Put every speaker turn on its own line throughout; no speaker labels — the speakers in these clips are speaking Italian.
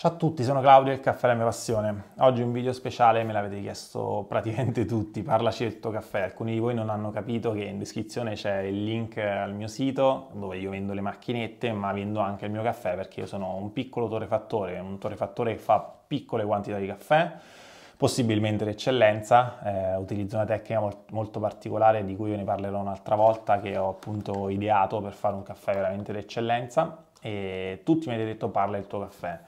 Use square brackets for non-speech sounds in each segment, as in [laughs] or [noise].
Ciao a tutti, sono Claudio e il Caffè è La Mia Passione. Oggi un video speciale, me l'avete chiesto praticamente tutti, parlaci del tuo caffè. Alcuni di voi non hanno capito che in descrizione c'è il link al mio sito dove io vendo le macchinette, ma vendo anche il mio caffè perché io sono un piccolo torrefattore, un torrefattore che fa piccole quantità di caffè, possibilmente d'eccellenza. Eh, utilizzo una tecnica molt- molto particolare di cui io ne parlerò un'altra volta che ho appunto ideato per fare un caffè veramente d'eccellenza e tutti mi avete detto parla del tuo caffè.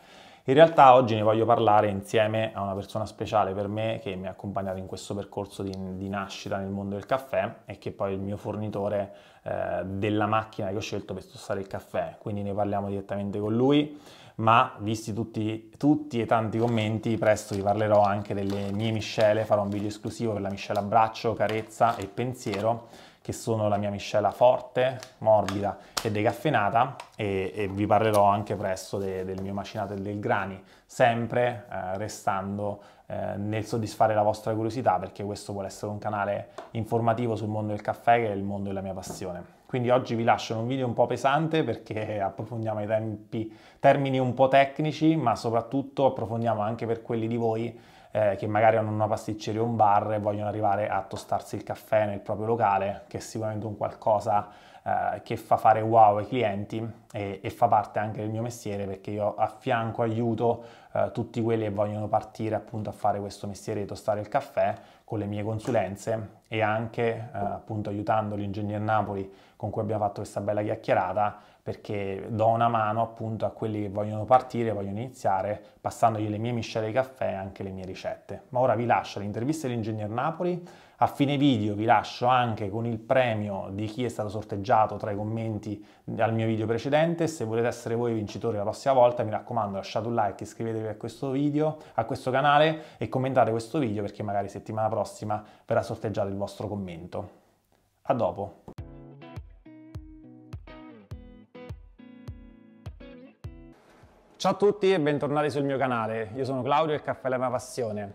In realtà oggi ne voglio parlare insieme a una persona speciale per me che mi ha accompagnato in questo percorso di, di nascita nel mondo del caffè e che poi è il mio fornitore eh, della macchina che ho scelto per stossare il caffè, quindi ne parliamo direttamente con lui, ma visti tutti, tutti e tanti commenti, presto vi parlerò anche delle mie miscele, farò un video esclusivo per la miscela braccio, carezza e pensiero che sono la mia miscela forte, morbida e decaffeinata e, e vi parlerò anche presto de, del mio macinato e del grani, sempre eh, restando eh, nel soddisfare la vostra curiosità perché questo vuole essere un canale informativo sul mondo del caffè che è il mondo della mia passione. Quindi oggi vi lascio in un video un po' pesante perché [laughs] approfondiamo i tempi, termini un po' tecnici ma soprattutto approfondiamo anche per quelli di voi eh, che magari hanno una pasticceria o un bar e vogliono arrivare a tostarsi il caffè nel proprio locale, che è sicuramente un qualcosa eh, che fa fare wow ai clienti e, e, fa parte anche del mio mestiere perché io a fianco aiuto eh, tutti quelli che vogliono partire appunto a fare questo mestiere di tostare il caffè con le mie consulenze e anche eh, appunto aiutando l'ingegner Napoli con cui abbiamo fatto questa bella chiacchierata perché do una mano appunto a quelli che vogliono partire, vogliono iniziare, passandogli le mie miscele di caffè e anche le mie ricette. Ma ora vi lascio l'intervista dell'ingegner Napoli, a fine video vi lascio anche con il premio di chi è stato sorteggiato tra i commenti al mio video precedente, se volete essere voi vincitori la prossima volta mi raccomando lasciate un like, iscrivetevi a questo video, a questo canale e commentate questo video perché magari settimana prossima verrà sorteggiato il vostro commento. A dopo! Ciao a tutti e bentornati sul mio canale, io sono Claudio e il caffè è la mia passione.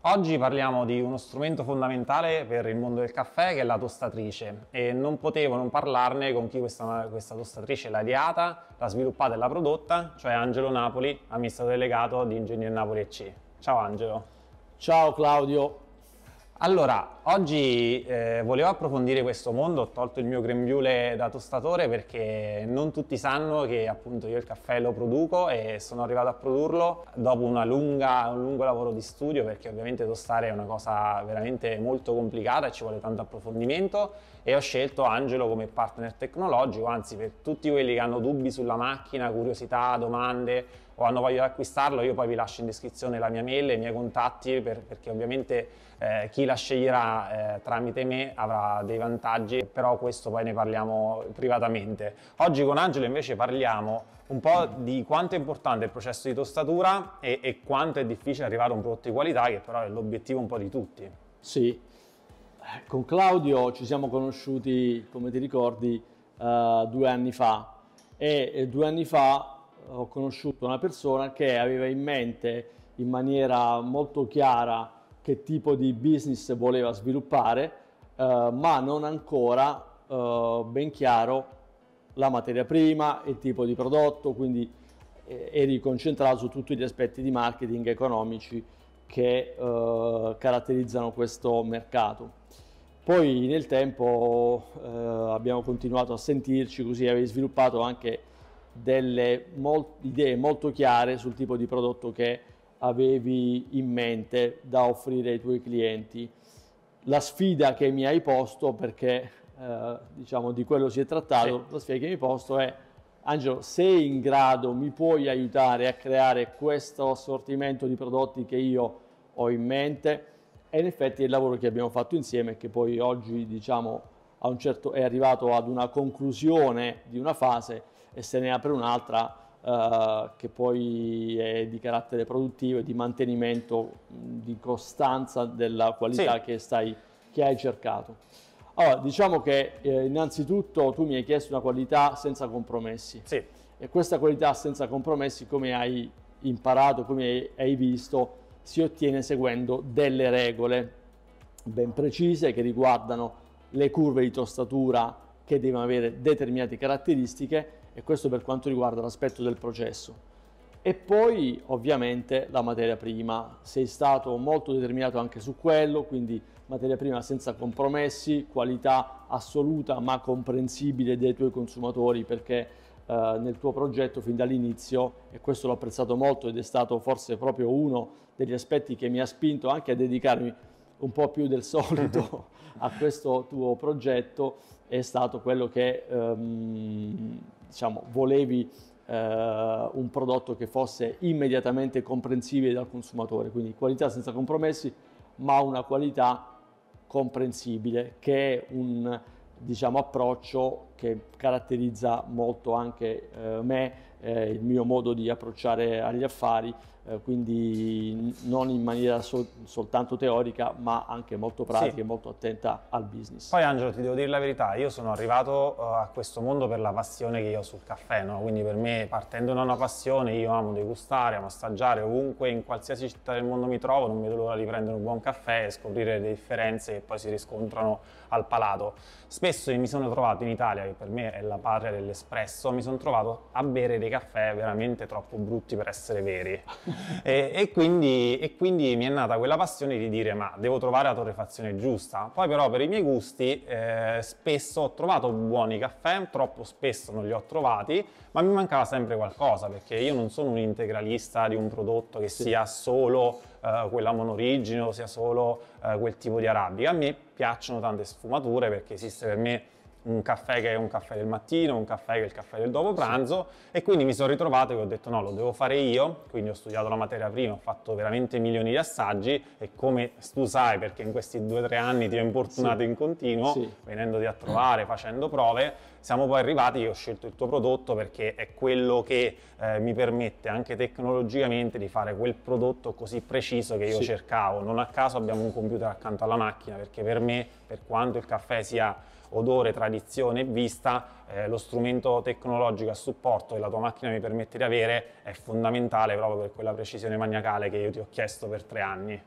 Oggi parliamo di uno strumento fondamentale per il mondo del caffè che è la tostatrice e non potevo non parlarne con chi questa, questa tostatrice l'ha ideata, l'ha sviluppata e l'ha prodotta, cioè Angelo Napoli, amministratore delegato di Ingegner Napoli EC. Ciao Angelo. Ciao Claudio, allora, oggi eh, volevo approfondire questo mondo, ho tolto il mio grembiule da tostatore perché non tutti sanno che appunto io il caffè lo produco e sono arrivato a produrlo dopo lunga, un lungo lavoro di studio perché ovviamente tostare è una cosa veramente molto complicata e ci vuole tanto approfondimento e ho scelto Angelo come partner tecnologico, anzi per tutti quelli che hanno dubbi sulla macchina, curiosità, domande o hanno voglia di acquistarlo, io poi vi lascio in descrizione la mia mail e i miei contatti per, perché ovviamente eh, chi la sceglierà eh, tramite me avrà dei vantaggi, però questo poi ne parliamo privatamente. Oggi con Angelo invece parliamo un po' di quanto è importante il processo di tostatura e, e quanto è difficile arrivare a un prodotto di qualità, che però è l'obiettivo un po' di tutti.
Sì, con Claudio ci siamo conosciuti, come ti ricordi, uh, due anni fa e, e due anni fa eh, ho conosciuto una persona che aveva in mente in maniera molto chiara che tipo di business voleva sviluppare, eh, ma non ancora eh, ben chiaro la materia prima, il tipo di prodotto, quindi eh, eri concentrato su tutti gli aspetti di marketing economici che eh, caratterizzano questo mercato. Poi nel tempo eh, abbiamo continuato a sentirci, così avevi sviluppato anche delle mol- idee molto chiare sul tipo di prodotto che avevi in mente da offrire ai tuoi clienti. La sfida che mi hai posto, perché eh, diciamo di quello si è trattato, sì. la sfida che mi hai posto è Angelo, sei in grado, mi puoi aiutare a creare questo assortimento di prodotti che io ho in mente? E in effetti è il lavoro che abbiamo fatto insieme, che poi oggi diciamo, certo, è arrivato ad una conclusione di una fase e se ne apre un'altra eh, che poi è di carattere produttivo e di mantenimento di costanza della qualità sì. che, stai, che, hai cercato. Allora, diciamo che eh, innanzitutto tu mi hai chiesto una qualità senza compromessi. Sì. E questa qualità senza compromessi, come hai imparato, come hai visto, si ottiene seguendo delle regole ben precise che riguardano le curve di tostatura che devono avere determinate caratteristiche e questo per quanto riguarda l'aspetto del processo. E poi ovviamente la materia prima, sei stato molto determinato anche su quello, quindi materia prima senza compromessi, qualità assoluta ma comprensibile dei tuoi consumatori perché eh, nel tuo progetto fin dall'inizio, e questo l'ho apprezzato molto ed è stato forse proprio uno degli aspetti che mi ha spinto anche a dedicarmi un po' più del solito [laughs] a questo tuo progetto, è stato quello che... Ehm, diciamo, volevi eh, un prodotto che fosse immediatamente comprensibile dal consumatore, quindi qualità senza compromessi, ma una qualità comprensibile, che è un diciamo, approccio che caratterizza molto anche eh, me, eh, il mio modo di approcciare agli affari, eh, quindi non in maniera sol soltanto teorica, ma anche molto pratica sì. e molto attenta
al business. Poi Angelo, ti devo dire la verità, io sono arrivato uh, a questo mondo per la passione che io ho sul caffè, no? quindi per me partendo da una passione io amo degustare, amo assaggiare ovunque, in qualsiasi città del mondo mi trovo, non vedo l'ora di prendere un buon caffè e scoprire le differenze che poi si riscontrano al palato. Spesso mi sono trovato in Italia, che per me è la patria dell'espresso, mi sono trovato a bere dei caffè veramente troppo brutti per essere veri. [laughs] e, e, quindi, e, quindi, mi è nata quella passione di dire ma devo trovare la torrefazione giusta. Poi però per i miei gusti eh, spesso ho trovato buoni caffè, troppo spesso non li ho trovati, ma mi mancava sempre qualcosa perché io non sono un integralista di un prodotto che sì. sia solo eh, quella monorigine o sia solo eh, quel tipo di arabica. A me piacciono tante sfumature perché esiste per me un caffè che è un caffè del mattino, un caffè che è il caffè del dopo pranzo sì. e quindi mi sono ritrovato e ho detto no, lo devo fare io, quindi ho studiato la materia prima, ho fatto veramente milioni di assaggi e come tu sai perché in questi due o tre anni ti ho importunato sì. in continuo, sì. venendoti a trovare, facendo prove, siamo poi arrivati io ho scelto il tuo prodotto perché è quello che eh, mi permette anche tecnologicamente di fare quel prodotto così preciso che io cercavo. Non a caso abbiamo un computer accanto alla macchina perché per me, per quanto il caffè sia odore, tradizione e vista, eh, lo strumento tecnologico a supporto che la tua macchina mi permette di avere è fondamentale proprio per quella precisione maniacale che io ti ho chiesto per tre anni.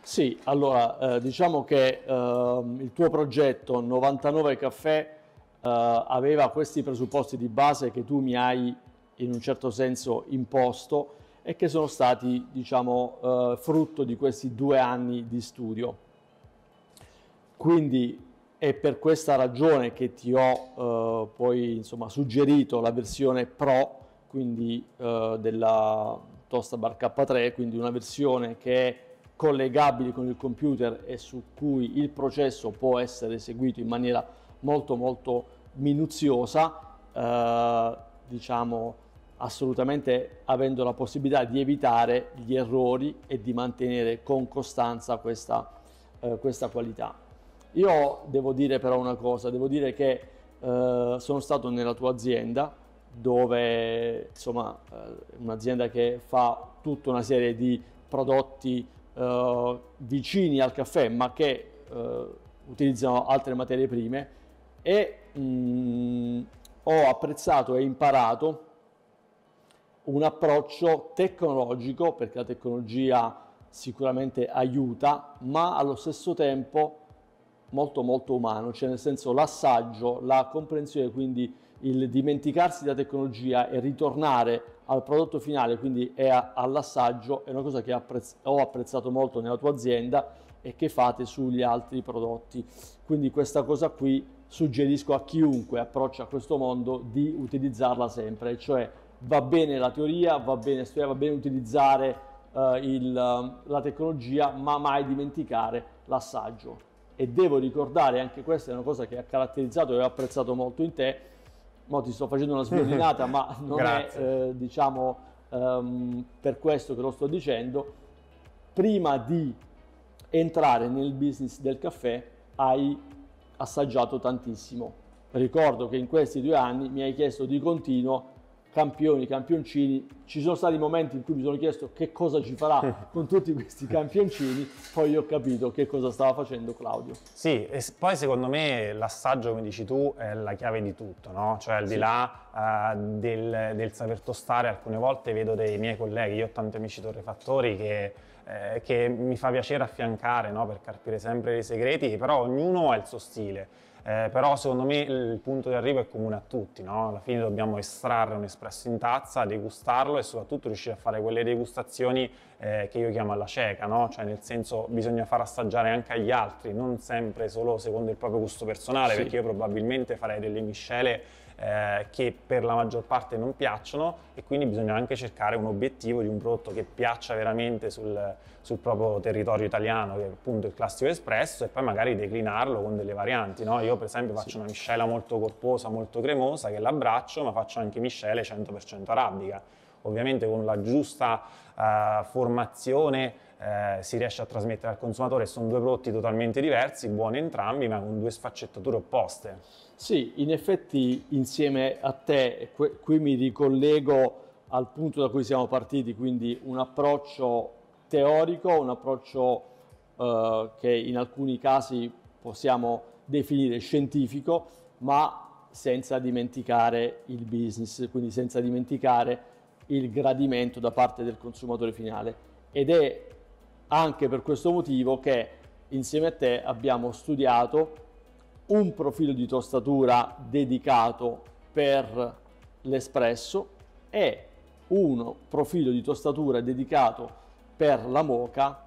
Sì, allora eh,
diciamo che eh, il tuo progetto 99 Caffè eh, aveva questi presupposti di base che tu mi hai in un certo senso imposto e che sono stati diciamo, eh, frutto di questi due anni di studio. Quindi è per questa ragione che ti ho eh, poi insomma, suggerito la versione Pro, quindi eh, della Toastbar K3, quindi una versione che è collegabile con il computer e su cui il processo può essere eseguito in maniera molto molto minuziosa, eh, diciamo assolutamente avendo la possibilità di evitare gli errori e di mantenere con costanza questa, eh, questa qualità. Io devo dire però una cosa, devo dire che eh, sono stato nella tua azienda dove insomma eh, un'azienda che fa tutta una serie di prodotti eh, vicini al caffè ma che eh, utilizzano altre materie prime e mh, mm, ho apprezzato e imparato un approccio tecnologico perché la tecnologia sicuramente aiuta ma allo stesso tempo molto molto umano, cioè nel senso l'assaggio, la comprensione, quindi il dimenticarsi della tecnologia e ritornare al prodotto finale, quindi a, all'assaggio, è una cosa che apprezz- ho apprezzato molto nella tua azienda e che fate sugli altri prodotti. Quindi questa cosa qui suggerisco a chiunque approccia a questo mondo di utilizzarla sempre, cioè va bene la teoria, va bene studiare, va bene utilizzare eh, il, la tecnologia, ma mai dimenticare l'assaggio e devo ricordare, anche questa è una cosa che ha caratterizzato e apprezzato molto in te, mo ti sto facendo una sviolinata [laughs] ma non è eh, diciamo um, per questo che lo sto dicendo, prima di entrare nel business del caffè hai assaggiato tantissimo. Ricordo che in questi due anni mi hai chiesto di continuo campioni, campioncini, ci sono stati momenti in cui mi sono chiesto che cosa ci farà [laughs] con tutti questi campioncini, poi ho capito che cosa stava facendo Claudio.
Sì, e poi secondo me l'assaggio, come dici tu, è la chiave di tutto, no? Cioè al sì. di là uh, del, del, saper tostare, alcune volte vedo dei miei colleghi, io ho tanti amici torrefattori che, eh, che mi fa piacere affiancare no? per carpire sempre i segreti, però ognuno ha il suo stile. Eh, però secondo me il punto di arrivo è comune a tutti, no? alla fine dobbiamo estrarre un espresso in tazza, degustarlo e soprattutto riuscire a fare quelle degustazioni eh, che io chiamo alla cieca, no? cioè nel senso bisogna far assaggiare anche agli altri, non sempre solo secondo il proprio gusto personale, sì. perché io probabilmente farei delle miscele eh, che per la maggior parte non piacciono e quindi bisogna anche cercare un obiettivo di un prodotto che piaccia veramente sul, sul proprio territorio italiano, che è appunto il classico espresso, e poi magari declinarlo con delle varianti. No? Io per esempio faccio sì. una miscela molto corposa, molto cremosa, che l'abbraccio, ma faccio anche miscele 100% arabica ovviamente con la giusta uh, formazione eh, si riesce a trasmettere al consumatore. Sono due prodotti totalmente diversi, buoni entrambi, ma con due sfaccettature opposte. Sì, in effetti
insieme a te, qui mi ricollego al punto da cui siamo partiti, quindi un approccio teorico, un approccio eh, che in alcuni casi possiamo definire scientifico, ma senza dimenticare il business, quindi senza dimenticare il gradimento da parte del consumatore finale. Ed è anche per questo motivo che insieme a te abbiamo studiato un profilo di tostatura dedicato per l'espresso e un profilo di tostatura dedicato per la moca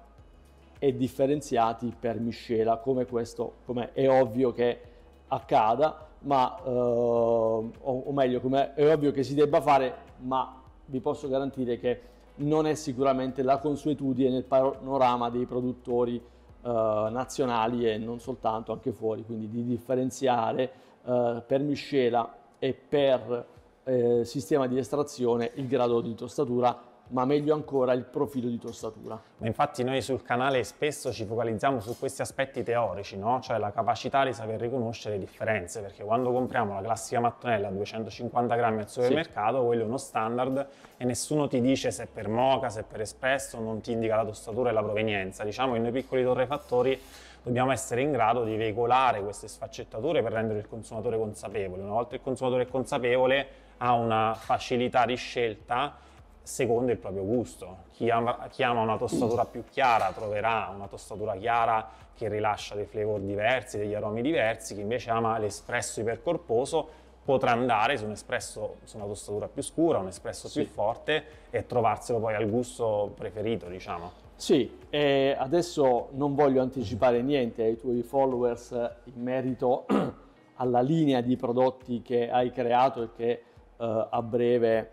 e differenziati per miscela, come questo come è ovvio che accada, ma eh, o, o meglio come è ovvio che si debba fare, ma vi posso garantire che non è sicuramente la consuetudine nel panorama dei produttori eh, nazionali e non soltanto, anche fuori, quindi di differenziare eh, per miscela e per eh, sistema di estrazione il grado di tostatura ma meglio ancora il profilo di tostatura. infatti
noi sul canale spesso ci focalizziamo su questi aspetti teorici, no? cioè la capacità di saper riconoscere le differenze, perché quando compriamo la classica mattonella a 250 grammi al supermercato, sì. quello è uno standard e nessuno ti dice se è per moca, se è per espresso, non ti indica la tostatura e la provenienza. Diciamo che noi piccoli torrefattori dobbiamo essere in grado di veicolare queste sfaccettature per rendere il consumatore consapevole. Una volta il consumatore è consapevole ha una facilità di scelta secondo il proprio gusto. Chi ama, chi ama, una tostatura più chiara troverà una tostatura chiara che rilascia dei flavor diversi, degli aromi diversi, chi invece ama l'espresso ipercorposo potrà andare su un espresso, su una tostatura più scura, un espresso sì. più forte e trovarselo poi al gusto preferito, diciamo.
Sì, e adesso non voglio anticipare niente ai tuoi followers in merito [clears throat] alla linea di prodotti che hai creato e che eh, a breve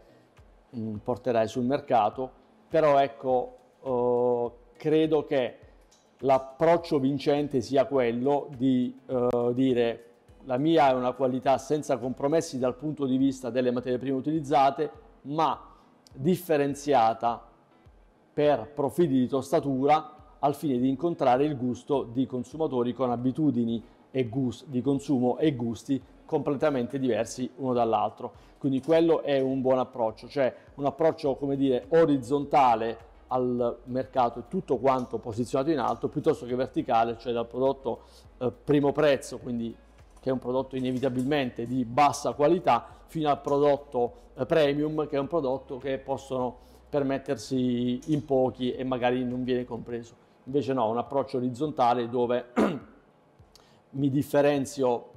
Mm, porterai sul mercato, però ecco, eh, credo che l'approccio vincente sia quello di eh, dire la mia è una qualità senza compromessi dal punto di vista delle materie prime utilizzate, ma differenziata per profili di tostatura al fine di incontrare il gusto di consumatori con abitudini e gusto, di consumo e gusti completamente diversi uno dall'altro. Quindi quello è un buon approccio, cioè un approccio, come dire, orizzontale al mercato e tutto quanto posizionato in alto, piuttosto che verticale, cioè dal prodotto eh, primo prezzo, quindi che è un prodotto inevitabilmente di bassa qualità, fino al prodotto eh, premium, che è un prodotto che possono permettersi in pochi e magari non viene compreso. Invece no, un approccio orizzontale dove [clears throat] mi differenzio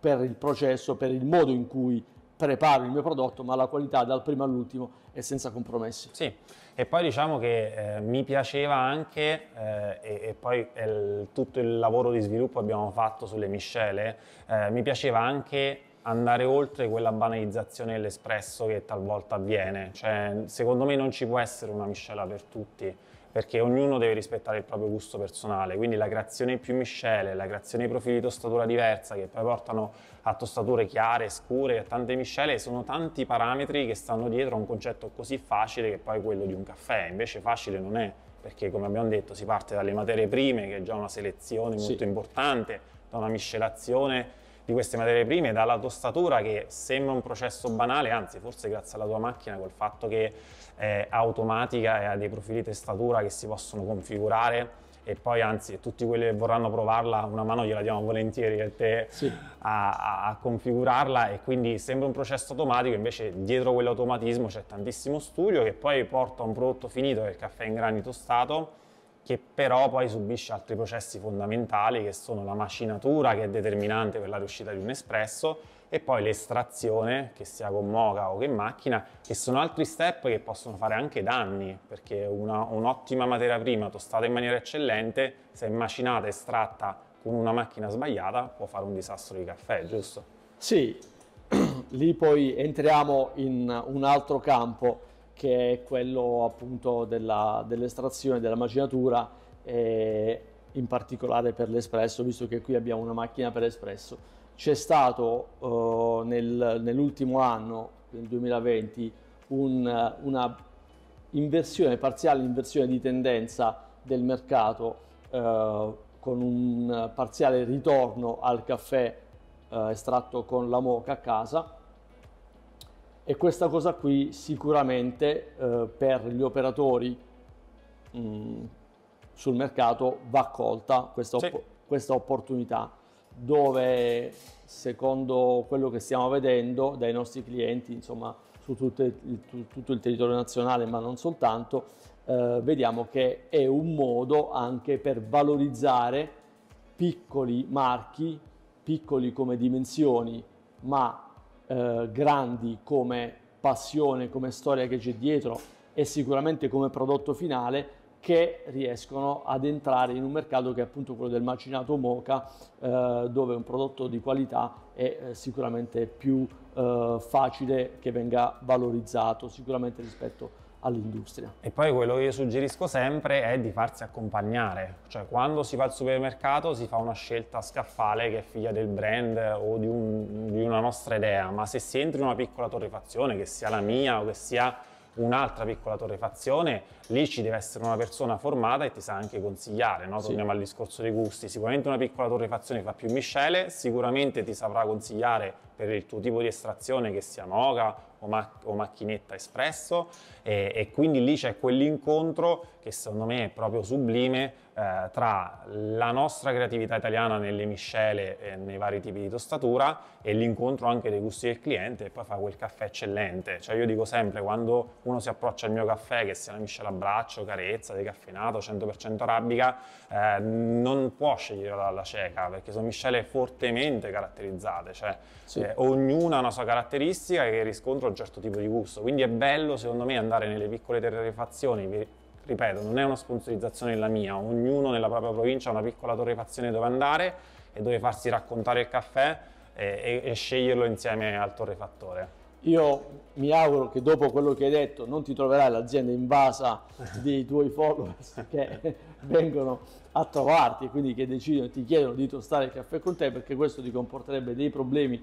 per il processo, per il modo in cui preparo il mio prodotto, ma la qualità dal primo all'ultimo è senza compromessi. Sì,
e poi diciamo che eh, mi piaceva anche, eh, e, e, poi il, tutto il lavoro di sviluppo abbiamo fatto sulle miscele, eh, mi piaceva anche andare oltre quella banalizzazione dell'espresso che talvolta avviene, cioè secondo me non ci può essere una miscela per tutti, perché ognuno deve rispettare il proprio gusto personale, quindi la creazione di più miscele, la creazione di profili di tostatura diversa che poi portano a tostature chiare, scure, a tante miscele, sono tanti parametri che stanno dietro a un concetto così facile che poi è quello di un caffè, invece facile non è, perché come abbiamo detto si parte dalle materie prime, che è già una selezione molto sì. importante, da una miscelazione di queste materie prime, dalla tostatura che sembra un processo banale, anzi forse grazie alla tua macchina col fatto che è eh, automatica e ha dei profili testatura che si possono configurare e poi anzi tutti quelli che vorranno provarla una mano gliela diamo volentieri a te sì. a, a, configurarla e quindi sembra un processo automatico invece dietro quell'automatismo c'è tantissimo studio che poi porta a un prodotto finito che è il caffè in grani tostato che però poi subisce altri processi fondamentali che sono la macinatura che è determinante per la riuscita di un espresso e poi l'estrazione, che sia con moca o che macchina, che sono altri step che possono fare anche danni, perché un'ottima materia prima tostata in maniera eccellente, se macinata e estratta con una macchina sbagliata, può fare un disastro di caffè, giusto? Sì,
[clears throat] lì poi entriamo in un altro campo che è quello appunto dell'estrazione della macinatura, eh, in particolare per l'espresso, visto che qui abbiamo una macchina per espresso. C'è stato eh, nel, nell'ultimo anno, nel 2020, un, una inversione, parziale inversione di tendenza del mercato eh, con un parziale ritorno al caffè eh, estratto con la moca a casa e questa cosa qui sicuramente eh, per gli operatori mh, mm, sul mercato va accolta questa, sì. opp- questa opportunità dove secondo quello che stiamo vedendo dai nostri clienti, insomma su tutto il, tutto il territorio nazionale ma non soltanto, eh, vediamo che è un modo anche per valorizzare piccoli marchi, piccoli come dimensioni, ma eh, grandi come passione, come storia che c'è dietro e sicuramente come prodotto finale che riescono ad entrare in un mercato che è appunto quello del macinato moca eh, dove un prodotto di qualità è eh, sicuramente più eh, facile che venga valorizzato sicuramente rispetto a all'industria.
E poi quello che io suggerisco sempre è di farsi accompagnare, cioè quando si va al supermercato si fa una scelta a scaffale che è figlia del brand o di, un, di una nostra idea, ma se si entra in una piccola torrefazione, che sia la mia o che sia un'altra piccola torrefazione, lì ci deve essere una persona formata e ti sa anche consigliare, no? torniamo sì. al discorso dei gusti, sicuramente una piccola torrefazione fa più miscele, sicuramente ti saprà consigliare per il tuo tipo di estrazione che sia moga o, mac o macchinetta espresso e, e quindi lì c'è quell'incontro che secondo me è proprio sublime eh, tra la nostra creatività italiana nelle miscele e nei vari tipi di tostatura e l'incontro anche dei gusti del cliente e poi fa quel caffè eccellente. Cioè io dico sempre quando uno si approccia al mio caffè, che sia una miscela a braccio, carezza, decaffeinato, 100% arabica, eh, non può scegliere dalla cieca perché sono miscele fortemente caratterizzate, cioè sì. eh, ognuna ha una sua caratteristica che riscontra un certo tipo di gusto. Quindi è bello secondo me andare nelle piccole terrefazioni ripeto, non è una sponsorizzazione la mia, ognuno nella propria provincia ha una piccola torrefazione dove andare e dove farsi raccontare il caffè e, e, e sceglierlo insieme al torrefattore.
Io mi auguro che dopo quello che hai detto non ti troverai l'azienda invasa [laughs] dei tuoi followers che [laughs] vengono a trovarti, e quindi che decidono e ti chiedono di tostare il caffè con te perché questo ti comporterebbe dei problemi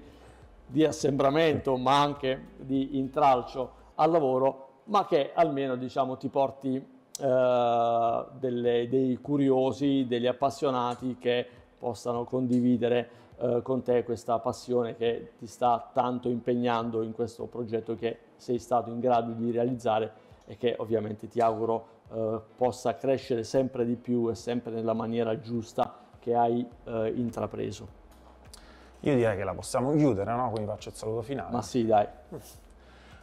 di assembramento ma anche di intralcio al lavoro, ma che almeno diciamo, ti porti eh, delle, dei curiosi, degli appassionati che possano condividere eh, con te questa passione che ti sta tanto impegnando in questo progetto che sei stato in grado di realizzare e che ovviamente ti auguro eh, possa crescere sempre di più e sempre nella maniera giusta che hai
eh, intrapreso. Io direi che la possiamo chiudere, no? Quindi faccio il saluto finale. Ma sì, dai. [laughs]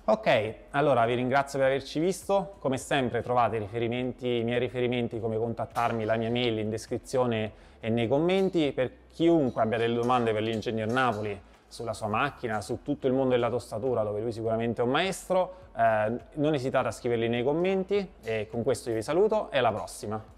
Ok, allora vi ringrazio per averci visto, come sempre trovate riferimenti, i miei riferimenti come contattarmi, la mia mail in descrizione e nei commenti, per chiunque abbia delle domande per l'ingegner Napoli sulla sua macchina, su tutto il mondo della tostatura dove lui sicuramente è un maestro, eh, non esitate a scriverli nei commenti e con questo io vi saluto e alla prossima!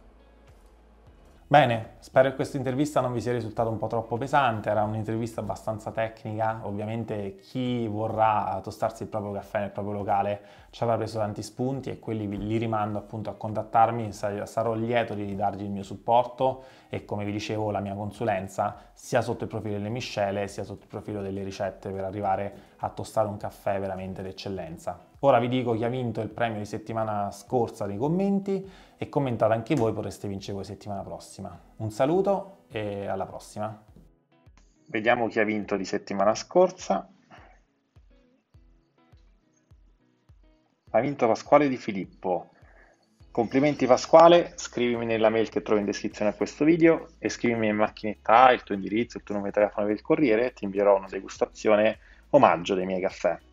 Bene, spero che questa intervista non vi sia risultata un po' troppo pesante, era un'intervista abbastanza tecnica, ovviamente chi vorrà tostarsi il proprio caffè nel proprio locale ci avrà preso tanti spunti e quelli li rimando appunto a contattarmi, sarò lieto di dargli il mio supporto e come vi dicevo la mia consulenza sia sotto il profilo delle miscele sia sotto il profilo delle ricette per arrivare a tostare un caffè veramente d'eccellenza. Ora vi dico chi ha vinto il premio di settimana scorsa nei commenti e commentate anche voi, potreste vincere voi settimana prossima. Un saluto e alla prossima. Vediamo chi ha vinto di settimana scorsa. Ha vinto Pasquale Di Filippo. Complimenti Pasquale, scrivimi nella mail che trovi in descrizione a questo video e scrivimi in macchinetta il tuo indirizzo, il tuo nome e telefono del corriere e ti invierò una degustazione omaggio dei miei caffè.